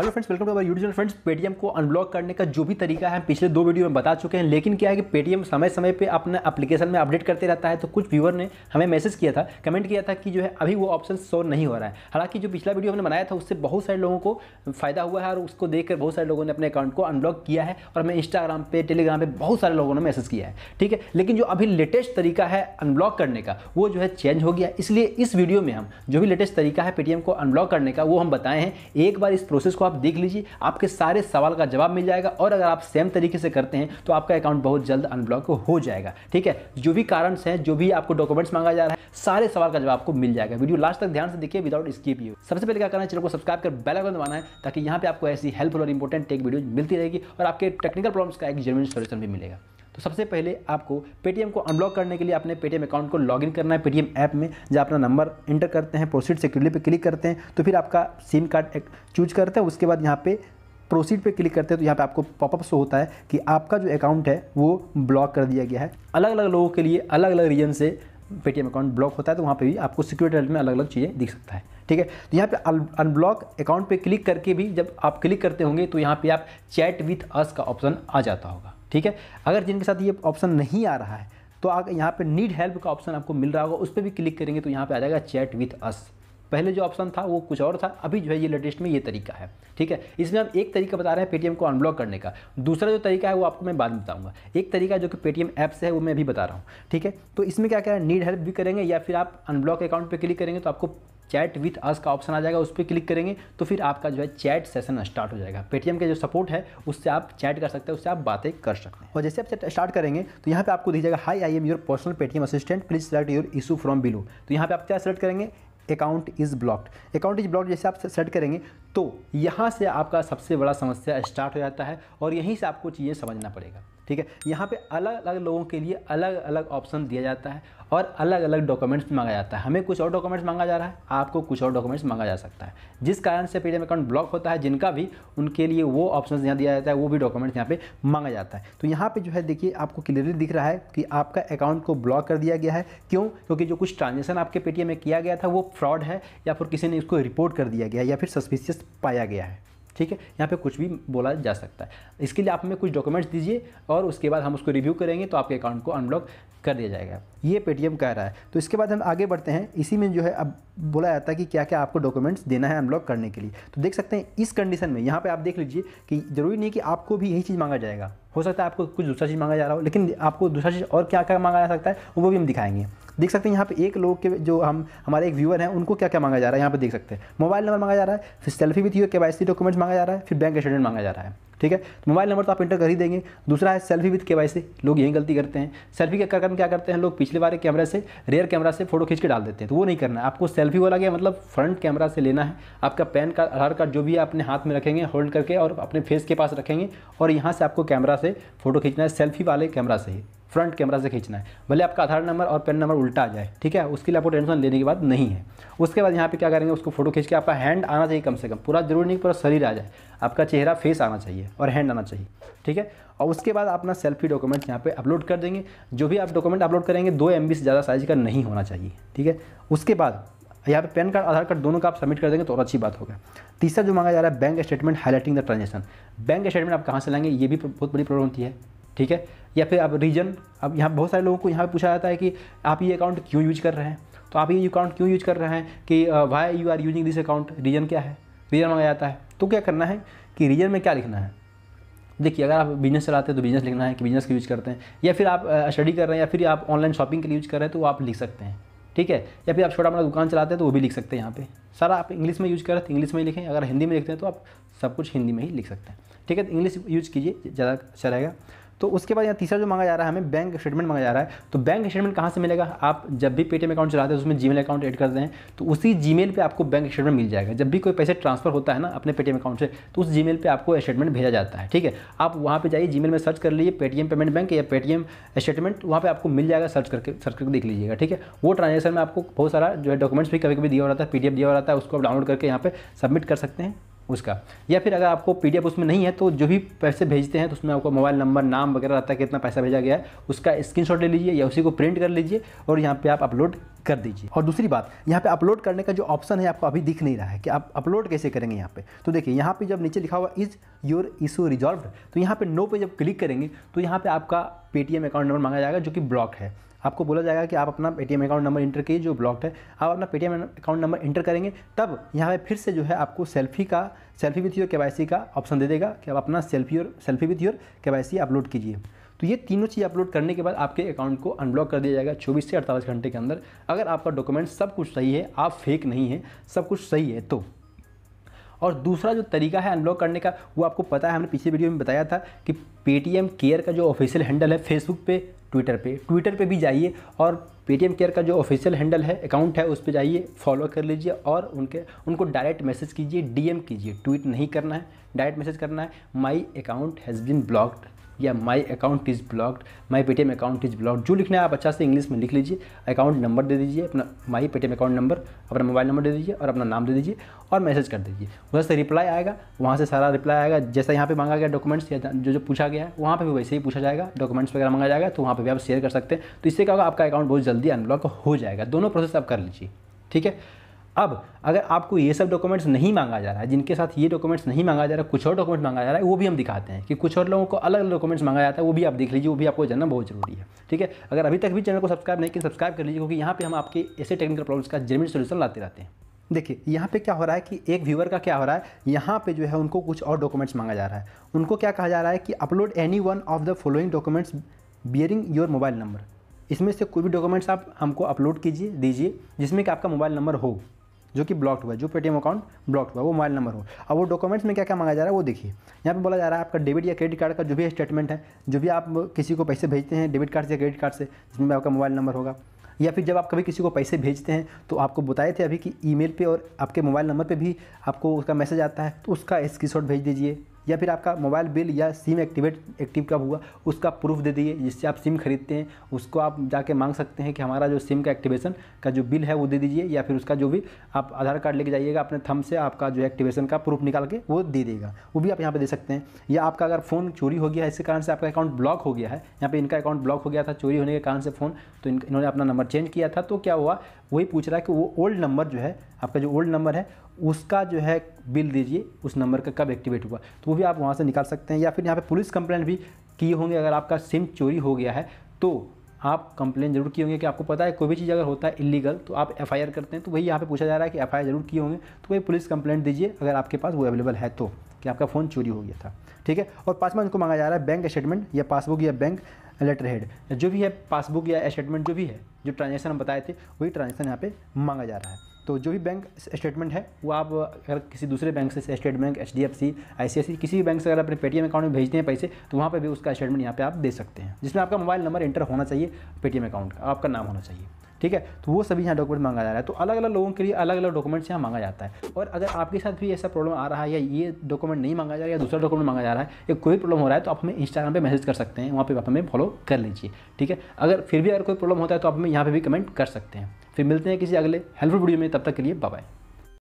hello friends welcome to our YouTube friends Paytm को unblock करने का जो भी तरीका है पिछले दो वीडियो में बता चुके हैं लेकिन क्या है कि पेटीएम समय समय पे अपने एप्लीकेशन में अपडेट करते रहता है तो कुछ व्यूअर ने हमें मैसेज किया था कमेंट किया था कि जो है अभी वो ऑप्शन शो नहीं हो रहा है हालांकि जो पिछला वीडियो हमने बनाया था उससे बहुत सारे लोगों को फायदा हुआ है और उसको देखकर बहुत सारे लोगों ने अपने अकाउंट को अनब्लॉक किया है और हमें इंस्टाग्राम पर टेलीग्राम पर बहुत सारे लोगों ने मैसेज किया है ठीक है लेकिन जो अभी लेटेस्ट तरीका है अनब्लॉक करने का वो जो है चेंज हो गया इसलिए इस वीडियो में हम जो भी लेटेस्ट तरीका है पेटीएम को अनब्लॉक करने का वो हम बताए हैं एक बार इस प्रोसेस को आप देख लीजिए आपके सारे सवाल का जवाब मिल जाएगा और अगर आप सेम तरीके से करते हैं तो आपका अकाउंट बहुत जल्द अनब्लॉक हो जाएगा ठीक है जो भी कारण है जो भी आपको डॉक्यूमेंट्स मांगा जा रहा है सारे सवाल का जवाब आपको मिल जाएगा वीडियो लास्ट तक ध्यान से देखिए विदाउट स्कीप यू सबसे पहले क्या करना है चैनल को सब्सक्राइब कर बेल आइकन दबाना है ताकि यहाँ पे आपको ऐसी हेल्पफुल और इंपॉर्टेंट टेक वीडियो मिलती रहेगी और आपके टेक्निकल प्रॉब्लम्स का एक जेनुइन सोल्यूशन भी मिलेगा तो सबसे पहले आपको पेटीएम को अनब्लॉक करने के लिए अपने पेटीएम अकाउंट को लॉगिन करना है पेटीएम ऐप में जहाँ अपना नंबर इंटर करते हैं प्रोसीड सिक्योरिटी पर क्लिक करते हैं तो फिर आपका सिम कार्ड चूज करते हैं उसके बाद यहाँ पर प्रोसीड पे क्लिक करते हैं तो यहाँ पे आपको पॉपअप शो होता है कि आपका जो अकाउंट है वो ब्लॉक कर दिया गया है अलग अलग लोगों के लिए अलग अलग रीजन से पेटीएम अकाउंट ब्लॉक होता है तो वहाँ पे भी आपको सिक्योरिटी अलर्ट में अलग अलग चीज़ें दिख सकता है ठीक है तो यहाँ पे अनब्लॉक अकाउंट पे क्लिक करके भी जब आप क्लिक करते होंगे तो यहाँ पे आप चैट विथ अस का ऑप्शन आ जाता होगा ठीक है अगर जिनके साथ ये ऑप्शन नहीं आ रहा है तो आप यहाँ पे नीड हेल्प का ऑप्शन आपको मिल रहा होगा उस पर भी क्लिक करेंगे तो यहाँ पे आ जाएगा चैट विथ अस पहले जो ऑप्शन था वो कुछ और था अभी जो है ये लेटेस्ट में ये तरीका है ठीक है इसमें हम एक तरीका बता रहे हैं पेटीएम को अनब्लॉक करने का दूसरा जो तरीका है वो आपको मैं बाद में बताऊंगा एक तरीका जो कि पेटीएम ऐप से है वो मैं अभी बता रहा हूँ ठीक है तो इसमें क्या क्या है नीड हेल्प भी करेंगे या फिर आप अनब्लॉक अकाउंट पर क्लिक करेंगे तो आपको चैट विथ अस का ऑप्शन आ जाएगा उस पर क्लिक करेंगे तो फिर आपका जो है चैट सेशन स्टार्ट हो जाएगा पेटीएम का जो सपोर्ट है उससे आप चैट कर सकते हैं उससे आप बातें कर सकते हैं और जैसे आप चैट स्टार्ट करेंगे तो यहाँ पे आपको दीजिएगा hi I am your personal Paytm assistant please select your issue from below तो यहाँ पे आप क्या सेलेक्ट करेंगे account is blocked account is blocked जैसे आप सेट करेंगे तो यहाँ से आपका सबसे बड़ा समस्या स्टार्ट हो जाता है और यहीं से आपको चीज़ें समझना पड़ेगा ठीक है यहाँ पे अलग अलग लोगों के लिए अलग अलग ऑप्शन दिया जाता है और अलग अलग डॉक्यूमेंट्स मांगा जाता है हमें कुछ और डॉक्यूमेंट्स मांगा जा रहा है आपको कुछ और डॉक्यूमेंट्स मांगा जा सकता है जिस कारण से पेटीएम अकाउंट ब्लॉक होता है जिनका भी उनके लिए वो ऑप्शन यहाँ दिया जाता है वो भी डॉक्यूमेंट्स यहाँ पर मांगा जाता है तो यहाँ पर जो है देखिए आपको क्लियरली दिख रहा है कि आपका अकाउंट को ब्लॉक कर दिया गया है क्यों क्योंकि जो कुछ ट्रांजेक्शन आपके पेटीएम में किया गया था वो फ्रॉड है या फिर किसी ने इसको रिपोर्ट कर दिया गया या फिर सस्पिशियस पाया गया है ठीक है यहाँ पे कुछ भी बोला जा सकता है इसके लिए आप हमें कुछ डॉक्यूमेंट्स दीजिए और उसके बाद हम उसको रिव्यू करेंगे तो आपके अकाउंट को अनब्लॉक कर दिया जाएगा ये पेटीएम कह रहा है तो इसके बाद हम आगे बढ़ते हैं इसी में जो है अब बोला जाता है कि क्या क्या आपको डॉक्यूमेंट्स देना है अनब्लॉक करने के लिए तो देख सकते हैं इस कंडीशन में यहाँ पर आप देख लीजिए कि ज़रूरी नहीं कि आपको भी यही चीज़ मांगा जाएगा हो सकता है आपको कुछ दूसरा चीज़ मांगा जा रहा हो लेकिन आपको दूसरा चीज़ और क्या क्या मांगा जा सकता है वो भी हम दिखाएंगे देख सकते हैं यहाँ पे एक लोग के जो हम हमारे एक व्यूअर हैं उनको क्या क्या मांगा जा रहा है यहाँ पे देख सकते हैं मोबाइल नंबर मांगा जा रहा है फिर सेल्फी भी थी के वाई डॉक्यूमेंट्स मांगा जा रहा है फिर बैंक स्टेटमेंट मांगा जा रहा है ठीक है तो मोबाइल नंबर तो आप इंटर कर ही देंगे दूसरा है सेल्फी विथ के लोग यही गलती करते हैं सेल्फी के कर क्या करते हैं लोग पिछले बारे कैमरे से रेयर कैमरा से फोटो खींच के डाल देते हैं तो वो नहीं करना है आपको सेल्फी वाला गया मतलब फ्रंट कैमरा से लेना है आपका पैन कार्ड आधार कार्ड जो भी है अपने हाथ में रखेंगे होल्ड करके और अपने फेस के पास रखेंगे और यहाँ से आपको कैमरा से फोटो खींचना है सेल्फी वाले कैमरा से ही फ्रंट कैमरा से खींचना है भले आपका आधार नंबर और पेन नंबर उल्टा आ जाए ठीक है उसके लिए आपको टेंशन लेने की बात नहीं है उसके बाद यहाँ पे क्या करेंगे उसको फोटो खींच के आपका हैंड आना चाहिए कम से कम पूरा जरूरी नहीं पूरा शरीर आ जाए आपका चेहरा फेस आना चाहिए और हैंड आना चाहिए ठीक है और उसके बाद अपना सेल्फी डॉक्यूमेंट यहाँ पे अपलोड कर देंगे जो भी आप डॉक्यूमेंट अपलोड करेंगे दो एम से ज़्यादा साइज का नहीं होना चाहिए ठीक है उसके बाद यहाँ पे पैन कार्ड आधार कार्ड दोनों का आप सबमिट कर देंगे तो और अच्छी बात होगा तीसरा जो मांगा जा रहा है bank statement highlighting the transaction bank statement आप कहाँ से लाएंगे ये भी बहुत बड़ी प्रॉब्लम होती है ठीक है या फिर आप रीजन अब यहाँ बहुत सारे लोगों को यहाँ पे पूछा जाता है कि आप ये अकाउंट क्यों यूज कर रहे हैं तो आप ये अकाउंट क्यों यूज कर रहे हैं कि why you are using this account reason क्या है रीजन मांगा जाता है तो क्या करना है कि रीजन में क्या लिखना है देखिए अगर आप बिजनेस चलाते हैं तो बिजनेस लिखना है कि बिजनेस के यूज करते हैं या फिर आप स्टडी कर रहे हैं या फिर आप ऑनलाइन शॉपिंग के लिए यूज कर रहे हैं तो आप लिख सकते हैं ठीक है या फिर आप छोटा मोटा दुकान चलाते हैं तो वो भी लिख सकते हैं यहाँ पे सारा आप इंग्लिश में यूज करें तो इंग्लिश में ही लिखें अगर हिंदी में लिखते हैं तो आप सब कुछ हिंदी में ही लिख सकते हैं ठीक है तो इंग्लिश यूज कीजिए ज़्यादा अच्छा रहेगा तो उसके बाद यहाँ तीसरा जो मांगा जा रहा है हमें बैंक स्टेटमेंट मांगा जा रहा है तो बैंक स्टेटमेंट कहाँ से मिलेगा आप जब भी पेटीएम अकाउंट चलाते हैं उसमें जी अकाउंट एड करते हैं तो उसी जी मेल आपको बैंक स्टेटमेंट मिल जाएगा जब भी कोई पैसे ट्रांसफर होता है ना अपने पेटीएम अकाउंट से तो उस जी मेल आपको स्टेटमेंट भेजा जाता है ठीक है आप वहाँ पर जाइए जी में सर्च कर लीजिए पेटीएम पेमेंट बैंक या पेटीएम स्टेटमेंट वहाँ पर आपको मिल जाएगा सर्च करके सर्च करके देख लीजिएगा ठीक है वो ट्रांजेक्शन में आपको बहुत सारा जो है डॉक्यूमेंट्स भी कभी कभी दिया हो रहा था पी दिया हो रहा था उसको आप डाउनलोड करके यहाँ पर सबमिट कर सकते हैं उसका या फिर अगर आपको पी उसमें नहीं है तो जो भी पैसे भेजते हैं तो उसमें आपको मोबाइल नंबर नाम वगैरह रहता है कितना पैसा भेजा गया है उसका स्क्रीनशॉट ले लीजिए या उसी को प्रिंट कर लीजिए और यहाँ पे आप अपलोड कर दीजिए और दूसरी बात यहाँ पे अपलोड करने का जो ऑप्शन है आपको अभी दिख नहीं रहा है कि आप अपलोड कैसे करेंगे यहाँ पे तो देखिए यहाँ पे जब नीचे लिखा हुआ इज़ योर इशू रिजॉल्व तो यहाँ पे नो पे जब क्लिक करेंगे तो यहाँ पे आपका पेटीएम अकाउंट नंबर मांगा जाएगा जो कि ब्लॉक है आपको बोला जाएगा कि आप अपना पेटीएम अकाउंट नंबर इंटर कीजिए जो ब्लॉक है आप अपना पेटीएम अकाउंट नंबर इंटर करेंगे तब यहाँ पे फिर से जो है आपको सेल्फी का सेल्फी विथ योर के का ऑप्शन दे देगा कि आप अपना सेल्फी और सेल्फी विथ योर के अपलोड कीजिए तो ये तीनों चीज़ अपलोड करने के बाद आपके अकाउंट को अनब्लॉक कर दिया जाएगा 24 से 48 घंटे के अंदर अगर आपका डॉक्यूमेंट सब कुछ सही है आप फेक नहीं है सब कुछ सही है तो और दूसरा जो तरीका है अनलॉक करने का वो आपको पता है हमने पिछले वीडियो में बताया था कि पेटीएम केयर का जो ऑफिशियल हैंडल है फेसबुक पे ट्विटर पे ट्विटर पे भी जाइए और पेटीएम केयर का जो ऑफिशियल हैंडल है अकाउंट है उस पर जाइए फॉलो कर लीजिए और उनके उनको डायरेक्ट मैसेज कीजिए डीएम कीजिए ट्वीट नहीं करना है डायरेक्ट मैसेज करना है my account has been blocked या my account is blocked my Paytm account is blocked जो लिखना है आप अच्छा से इंग्लिश में लिख लीजिए अकाउंट नंबर दे दीजिए अपना माई पेटीएम अकाउंट नंबर अपना मोबाइल नंबर दे दीजिए और अपना नाम दे दीजिए और मैसेज कर दीजिए वहाँ से रिप्लाई आएगा वहाँ से सारा रिप्लाई आएगा जैसा यहाँ पर मांगा गया डॉक्यूमेंट्स या जो जो पूछा गया है वहाँ पर भी वैसे ही पूछा जाएगा डॉक्यूमेंट्स वगैरह मांगा जाएगा तो वहाँ पर भी आप शेयर कर सकते हैं तो इससे क्या होगा आपका अकाउंट बहुत जल्दी अनब्लॉक हो जाएगा दोनों प्रोसेस आप कर लीजिए ठीक है अब अगर आपको ये सब डॉक्यूमेंट्स नहीं मांगा जा रहा है जिनके साथ ये डॉक्यूमेंट्स नहीं मांगा जा रहा कुछ और डॉक्यूमेंट मांगा जा रहा है वो भी हम दिखाते हैं कि कुछ और लोगों को अलग अलग डॉक्यूमेंट्स मांगा जाता है वो भी आप देख लीजिए वो भी आपको जानना बहुत जरूरी है ठीक है अगर अभी तक भी चैनल को सब्सक्राइब नहीं किया सब्सक्राइब कर लीजिए क्योंकि यहाँ पर हम आपके ऐसे टेक्निकल प्रॉब्लम्स का जेनविन सोल्यूशन लाते रहते हैं देखिए यहाँ पे क्या हो रहा है कि एक व्यूअर का क्या हो रहा है यहाँ पे जो है उनको कुछ और डॉक्यूमेंट्स मांगा जा रहा है उनको क्या कहा जा रहा है कि upload any one of the following documents bearing your mobile number इसमें से कोई भी डॉक्यूमेंट्स आप हमको अपलोड कीजिए दीजिए जिसमें कि आपका मोबाइल नंबर हो जो कि ब्लॉक हुआ है जो पेटीएम अकाउंट ब्लॉक हुआ है वो मोबाइल नंबर हो अब वो डॉक्यूमेंट्स में क्या क्या मांगा जा रहा है वो देखिए यहाँ पे बोला जा रहा है आपका डेबिट या क्रेडिट कार्ड का जो भी स्टेटमेंट है जो भी आप किसी को पैसे भेजते हैं डेबिट कार्ड से या क्रेडिट कार्ड से जिसमें आपका मोबाइल नंबर होगा या फिर जब आप कभी किसी को पैसे भेजते हैं तो आपको बताए थे अभी कि ईमेल पे और आपके मोबाइल नंबर पे भी आपको उसका मैसेज आता है तो उसका स्क्रीन भेज दीजिए या फिर आपका मोबाइल बिल या सिम एक्टिवेट एक्टिव कब हुआ उसका प्रूफ दे दीजिए जिससे आप सिम खरीदते हैं उसको आप जाके मांग सकते हैं कि हमारा जो सिम का एक्टिवेशन का जो बिल है वो दे दीजिए या फिर उसका जो भी आप आधार कार्ड लेके जाइएगा अपने थम से आपका जो एक्टिवेशन का प्रूफ निकाल के वो दे देगा वो भी आप यहाँ पर दे सकते हैं या आपका अगर फ़ोन चोरी हो गया है इसके कारण से आपका अकाउंट ब्लॉक हो गया है यहाँ पर इनका अकाउंट ब्लॉक हो गया था चोरी होने के कारण से फ़ोन तो इन्होंने अपना नंबर चेंज किया था तो क्या हुआ वही पूछ रहा है कि वो ओल्ड नंबर जो है आपका जो ओल्ड नंबर है उसका जो है बिल दीजिए उस नंबर का कब एक्टिवेट हुआ तो वो भी आप वहाँ से निकाल सकते हैं या फिर यहाँ पे पुलिस कंप्लेंट भी किए होंगे अगर आपका सिम चोरी हो गया है तो आप कंप्लेन जरूर किए होंगे कि आपको पता है कोई भी चीज़ अगर होता है इलीगल तो आप एफ करते हैं तो वही यहाँ पे पूछा जा रहा है कि एफ जरूर किए होंगे तो वही पुलिस कंप्लेंट दीजिए अगर आपके पास वो अवेलेबल है तो कि आपका फ़ोन चोरी हो गया था ठीक है और पाँचवा इनको मांगा जा रहा है बैंक स्टेटमेंट या पासबुक या बैंक लेटर हेड जो भी है पासबुक या स्टेटमेंट जो भी है जो ट्रांजेक्शन हम बताए थे वही ट्रांजेक्शन यहाँ पर मांगा जा रहा है तो जो भी बैंक स्टेटमेंट है वो आप अगर किसी दूसरे बैंक से State Bank H D F C I C I C किसी भी बैंक से अगर अपने पेटीएम अकाउंट में भेजते हैं पैसे तो वहाँ पर भी उसका स्टेटमेंट यहाँ पे आप दे सकते हैं जिसमें आपका मोबाइल नंबर एंटर होना चाहिए पेटीएम अकाउंट का आपका नाम होना चाहिए ठीक है तो वो सभी यहाँ डॉक्यूमेंट मांगा जा रहा है तो अलग अलग लोगों के लिए अलग अलग डॉक्यूमेंट्स यहाँ मांगा जाता है और अगर आपके साथ भी ऐसा प्रॉब्लम आ रहा है या ये डॉक्यूमेंट नहीं मांगा जा रहा है या दूसरा डॉक्यूमेंट मांगा जा रहा है या कोई प्रॉब्लम हो रहा है तो आप हमें इंस्टाग्राम पर मैसेज कर सकते हैं वहाँ पर आप हमें फॉलो कर लीजिए ठीक है अगर फिर भी अगर कोई प्रॉब्लम होता है तो आप हमें यहाँ पर भी कमेंट कर सकते हैं फिर मिलते हैं किसी अगले हेल्पफुल वीडियो में तब तक के लिए बाय